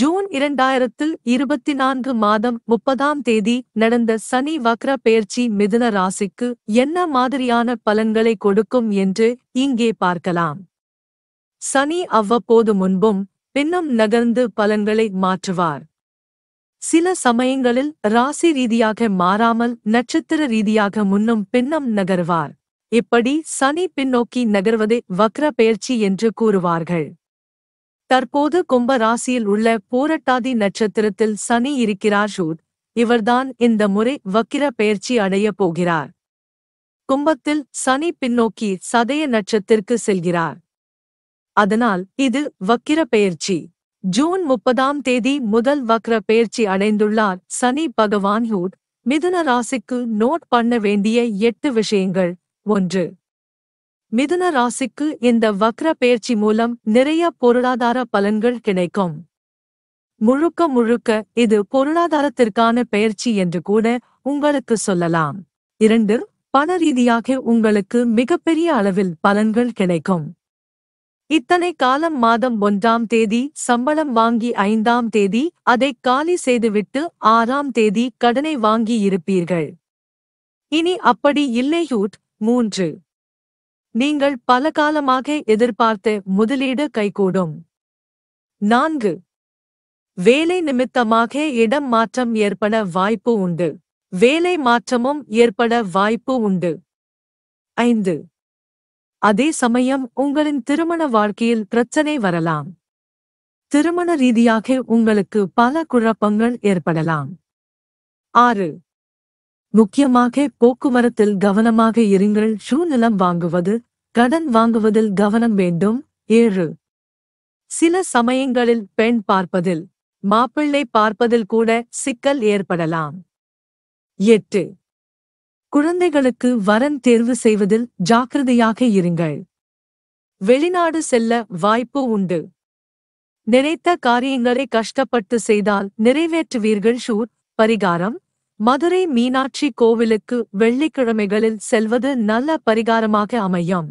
June இரண்டாயிரத்தில் இருபத்தி நான்கு மாதம் முப்பதாம் தேதி நடந்த சனி வக்ர பெயர்ச்சி மிதுன ராசிக்கு என்ன மாதிரியான பலன்களை கொடுக்கும் என்று இங்கே பார்க்கலாம் சனி அவ்வப்போது முன்பும் பின்னும் நகர்ந்து பலன்களை மாற்றுவார் சில சமயங்களில் ராசி ரீதியாக மாறாமல் நட்சத்திர ரீதியாக முன்னும் பின்னும் நகர்வார் இப்படி சனி பின்னோக்கி நகர்வதே வக்ர பெயர்ச்சி என்று கூறுவார்கள் தற்போது கும்ப ராசியில் உள்ள பூரட்டாதி நட்சத்திரத்தில் சனி இருக்கிறார் ஷூத் இவர்தான் இந்த முறை வக்கிர பயிற்சி அடைய போகிறார் கும்பத்தில் சனி பின்னோக்கி சதய நட்சத்திற்கு செல்கிறார் அதனால் இது வக்கிர பயிற்சி ஜூன் முப்பதாம் தேதி முதல் வக்ர பயிற்சி அடைந்துள்ளார் சனி பகவான் ஹூட் மிதுன ராசிக்கு நோட் பண்ண வேண்டிய எட்டு விஷயங்கள் ஒன்று மிதுன ராசிக்கு இந்த வக்ர பயிற்சி மூலம் நிறைய பொருளாதார பலன்கள் கிடைக்கும் முழுக்க முழுக்க இது பொருளாதாரத்திற்கான பயிற்சி என்று கூட உங்களுக்கு சொல்லலாம் இரண்டு பண ரீதியாக உங்களுக்கு மிகப்பெரிய அளவில் பலன்கள் கிடைக்கும் இத்தனை காலம் மாதம் ஒன்றாம் தேதி சம்பளம் வாங்கி ஐந்தாம் தேதி அதை காலி செய்துவிட்டு ஆறாம் தேதி கடனை வாங்கி இருப்பீர்கள் இனி அப்படி இல்லையூட் மூன்று நீங்கள் பல காலமாக எதிர்பார்த்து முதலீடு கைகூடும் நான்கு வேலை நிமித்தமாக இடம் மாற்றம் ஏற்பட வாய்ப்பு உண்டு வேலை மாற்றமும் ஏற்பட வாய்ப்பு உண்டு ஐந்து அதே சமயம் உங்களின் திருமண வாழ்க்கையில் பிரச்சனை வரலாம் திருமண ரீதியாக உங்களுக்கு பல குழப்பங்கள் ஏற்படலாம் ஆறு முக்கியமாக போக்குவரத்தில் கவனமாக இருங்கள் ஷூ நிலம் வாங்குவது கடன் வாங்குவதில் கவனம் வேண்டும் ஏழு சில சமயங்களில் பெண் பார்ப்பதில் மாப்பிள்ளை பார்ப்பதில் கூட சிக்கல் ஏற்படலாம் எட்டு குழந்தைகளுக்கு வரன் தேர்வு செய்வதில் ஜாக்கிரதையாக இருங்கள் வெளிநாடு செல்ல வாய்ப்பு உண்டு நினைத்த காரியங்களை கஷ்டப்பட்டு செய்தால் நிறைவேற்றுவீர்கள் ஷூர் பரிகாரம் மதுரை மீனாட்சி கோவிலுக்கு வெள்ளிக்கிழமைகளில் செல்வது நல்ல பரிகாரமாக அமையும்